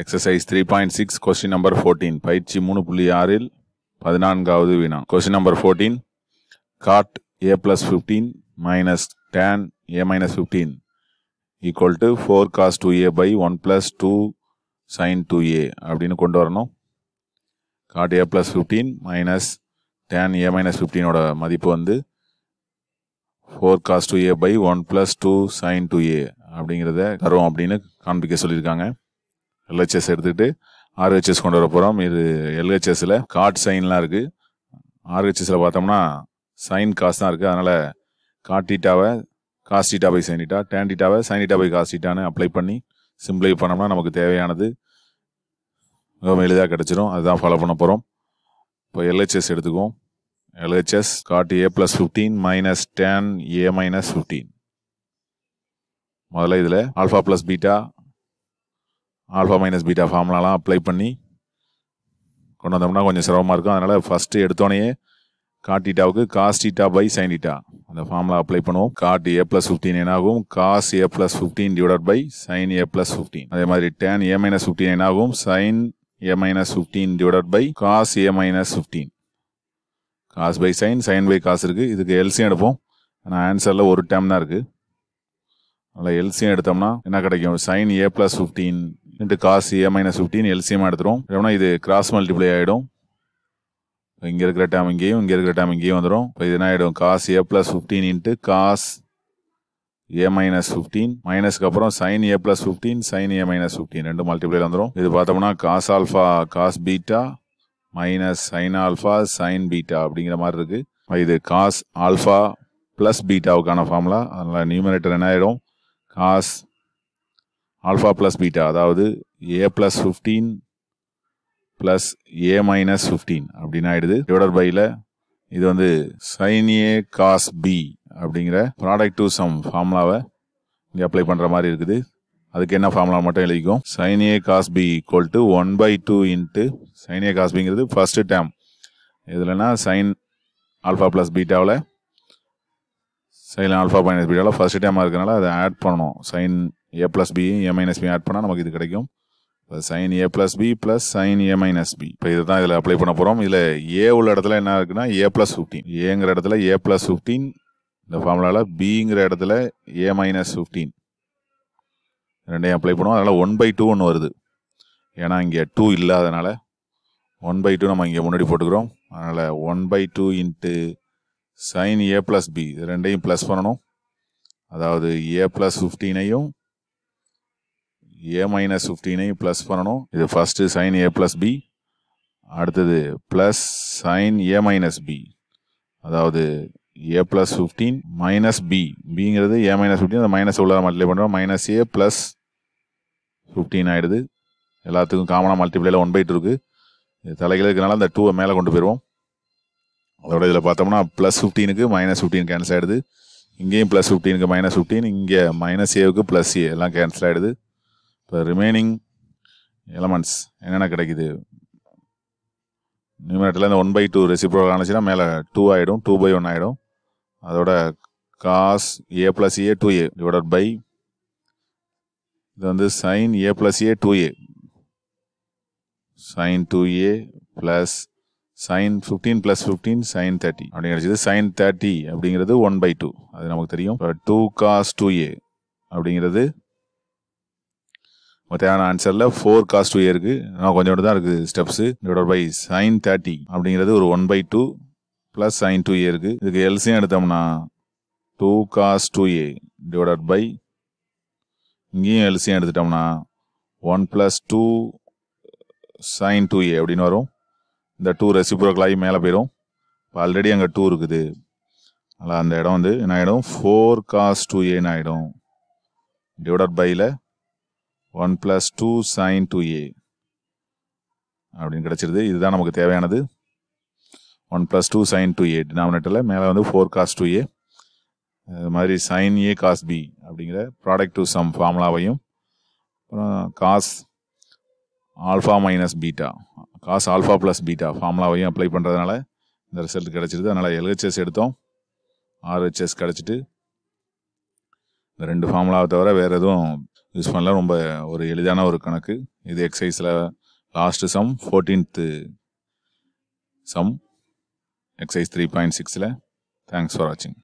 exercise three point six question number fourteen பயிற்சி மூணு புள்ளி ஆறில் பதினான்காவது வினா question number fourteen cot A plus fifteen minus tan A minus fifteen equal to four cos two A by one plus two sin two A அப்படின்னு கொண்டு வரணும் cot A plus fifteen minus tan A minus ஃபிஃப்டீனோட மதிப்பு வந்து four cos two A by one plus two sin two A அப்படிங்கிறத தரும் அப்படின்னு காண்பிக்க சொல்லியிருக்காங்க எல்ஹெச்எஸ் எடுத்துகிட்டு ஆர்ஹெச்எஸ் கொண்டு வர போகிறோம் இது எல்ஹெச்எஸில் காட் சைன்லாம் இருக்குது ஆர்ஹெச்எஸில் பார்த்தோம்னா சைன் காசு தான் இருக்குது அதனால் காட்டிட்டாவை காஸ்டிட்டா பை சைனிட்டா டேண்டிட்டாவை சைனிட்டா பை காஸ்டிட்டான்னு அப்ளை பண்ணி சிம்பிளை பண்ணோம்னா நமக்கு தேவையானது மிகவும் எளிதாக கிடச்சிரும் அதுதான் ஃபாலோ பண்ண போகிறோம் இப்போ எல்ஹெச்எஸ் எடுத்துக்குவோம் LHS cot A plus fifteen minus tan A minus fifteen முதல்ல இதில் alpha plus beta alpha minus beta ஃபார்முலாலாம் அப்ளை பண்ணி கொண்டு வந்தோம்னா கொஞ்சம் சிரமமாக இருக்கும் அதனால் ஃபஸ்ட்டு எடுத்தோடனே காட்டிட்டாவுக்கு காஸ்டிட்டா பை சைன்டிட்டா அந்த ஃபார்முலா அப்ளை பண்ணுவோம் காட் ஏ ப்ளஸ் ஃபிஃப்டீன் என்னாகும் cos A plus fifteen divide by sin A plus fifteen அதே மாதிரி டென் ஏ மைனஸ் ஃபிஃப்டீன் என்னாகும் sin A minus fifteen divide by cos A minus fifteen cos by sin sin by cos இருக்குது இதுக்கு எல்சியும் எடுப்போம் ஆனால் ஆன்சரில் ஒரு dam தான் இருக்குது அதில் எல்சியும் எடுத்தோம்னா என்ன கிடைக்கும் sin A plus fifteen into cos A minus fifteen LCM எடுத்துரும் இல்லைனா இது கிராஸ் மல்டிப்ளை ஆகிடும் இங்கே இருக்கிற டேம் இங்கேயும் இங்கே இருக்கிற டேம் இங்கேயும் வந்துடும் இப்போ இது என்ன ஆகிடும் cos A plus fifteen into cos A minus fifteen மைனஸ்க்கு அப்புறம் sin A plus fifteen sin A minus fifteen ரெண்டு மல்டிப்ளைல வந்துடும் இது பார்த்தோம்னா cos alpha cos beta minus sin alpha sin beta அப்படிங்கிற மாதிரி இருக்குது இது காஸ் ஆல்ஃபா ப்ளஸ் பீட்டாவுக்கான ஃபார்முலா அதனால் நியூமரேட்டர் என்ன ஆகிடும் காஸ் ஆல்ஃபா ப்ளஸ் பீட்டா அதாவது A plus fifteen plus A minus fifteen அப்படின்னு ஆகிடுது டிவைடர் பையில் இது வந்து சைன் ஏ காஸ் பி அப்படிங்கிற ப்ராடக்ட் டூ சம் ஃபார்முலாவை இங்கே அப்ளை பண்ணுற மாதிரி இருக்குது அதுக்கு என்ன ஃபார்முலா மட்டும் எழுதிக்கும் sin A cos B equal to one by two into sin A cos பிங்கிறது ஃபஸ்ட்டு டேம் இதுலனா சைன் ஆல்ஃபா ப்ளஸ் பீட்டாவில் சைன் ஆல்ஃபா மைனஸ் பீட்டாவில் ஃபஸ்ட்டு டேமாக இருக்கிறனால அதை ஆட் பண்ணணும் sin A plus B A minus B add பண்ணால் நமக்கு இது கிடைக்கும் இப்போ sin A plus B plus sin A minus B இப்போ இதை தான் இதில் அப்ளை பண்ண போகிறோம் இதில் ஏ உள்ள இடத்துல என்ன இருக்குன்னா ஏ ப்ளஸ் ஃபிஃப்டீன் ஏங்கிற இடத்துல ஏ ப்ளஸ் ஃபிஃப்டீன் இந்த ஃபார்முலாவில் பிங்கிற இடத்துல ஏ மைனஸ் ஃபிஃப்டீன் ரெண்டையும் அப்ளை பண்ணுவோம் அதனால் ஒன் பை டூ ஒன்று வருது ஏன்னா இங்கே டூ இல்லாதனால ஒன் பை டூ நம்ம இங்கே முன்னாடி போட்டுக்கிறோம் அதனால் one by two into sin A plus B ரெண்டையும் ப்ளஸ் பண்ணணும் அதாவது ஏ ப்ளஸ் ஃபிஃப்டீனையும் ஏ மைனஸ் ஃபிஃப்டீனையும் ப்ளஸ் பண்ணணும் இது first sin A plus B அடுத்தது plus sin A minus B அதாவது A plus fifteen minus B பிங்கிறது ஏ மைனஸ் ஃபிஃப்டீன் அந்த மைனஸ் உள்ள மல்டிப்ளை பண்ணுறோம் மைனஸ் ஏ ப்ளஸ் ஃபிஃப்டீன் ஆகிடுது எல்லாத்துக்கும் காமனாக மல்டிப்ளைல ஒன் பை டூ இது தலைகள் இருக்கிறனால அந்த டூவை மேலே கொண்டு போயிடுவோம் அதோட இதில் பார்த்தோம்னா ப்ளஸ் ஃபிஃப்டீனுக்கு மைனஸ் ஃபிஃப்டீன் கேன்சல் ஆகிடுது இங்கேயும் ப்ளஸ் ஃபிஃப்டீனுக்கு மைனஸ் ஃபிஃப்டீன் இங்கே மைனஸ் ஏவுக்கு ப்ளஸ் ஏ எல்லாம் கேன்சல் ஆகிடுது இப்போ ரிமைனிங் எலமெண்ட்ஸ் என்னென்ன கிடைக்குது நியூமரேட்டில் இந்த ஒன் பை டூ ரெசிப்ரோ ஆனச்சுன்னா மேலே டூ ஆகிடும் டூ பை ஒன் ஆகிடும் அதோட cos A plus A two A divided by இது வந்து sin A plus A two A sin two A plus sin fifteen plus fifteen sin thirty அப்படின்னு கிடச்சிது sin thirty அப்படிங்கிறது ஒன் பை டூ அது நமக்கு தெரியும் டூ காஸ் டூ ஏ அப்படிங்கிறது மொத்தமான ஆன்சரில் ஃபோர் காஸ்ட் டூ இயருக்கு நான் கொஞ்சோட தான் இருக்குது steps divide by sin thirty அப்படிங்கிறது ஒரு one by two plus sin two இயருக்கு இதுக்கு எல்சியும் எடுத்தோம்னா two cos two A divide by இங்கேயும் எல்சியும் எடுத்துட்டோம்னா one plus two sin two A அப்படின்னு வரும் இந்த டூ ரெசிப்ரோக்கலாகி மேலே போயிடும் இப்போ ஆல்ரெடி அங்கே டூ இருக்குது அதில் அந்த இடம் வந்து என்ன ஆகிடும் ஃபோர் காஸ் டூ ஏன்னு ஆகிடும் டிவைட் பையில் one plus two sin two A அப்படின்னு கிடச்சிருது இதுதான் நமக்கு தேவையானது one plus two sin two A டினாமினேட்டரில் மேலே வந்து ஃபோர் காஸ் டூ ஏ அது மாதிரி சைன் ஏ காஸ் பி அப்படிங்கிற ப்ராடக்ட் டூ சம் ஃபார்முலாவையும் அப்புறம் cos alpha minus beta cos alpha plus beta ஃபார்முலாவையும் அப்ளை பண்ணுறதுனால இந்த ரிசல்ட் கிடச்சிருது அதனால் எல்ஹெச்எஸ் எடுத்தோம் ஆர்ஹெச்எஸ் கிடச்சிட்டு இந்த ரெண்டு ஃபார்முலாவை தவிர வேறு எதுவும் யூஸ் பண்ணலாம் ரொம்ப ஒரு எளிதான ஒரு கணக்கு இது எக்ஸசைஸில் last sum fourteenth sum exercise three point சிக்ஸில் தேங்க்ஸ் ஃபார் வாட்சிங்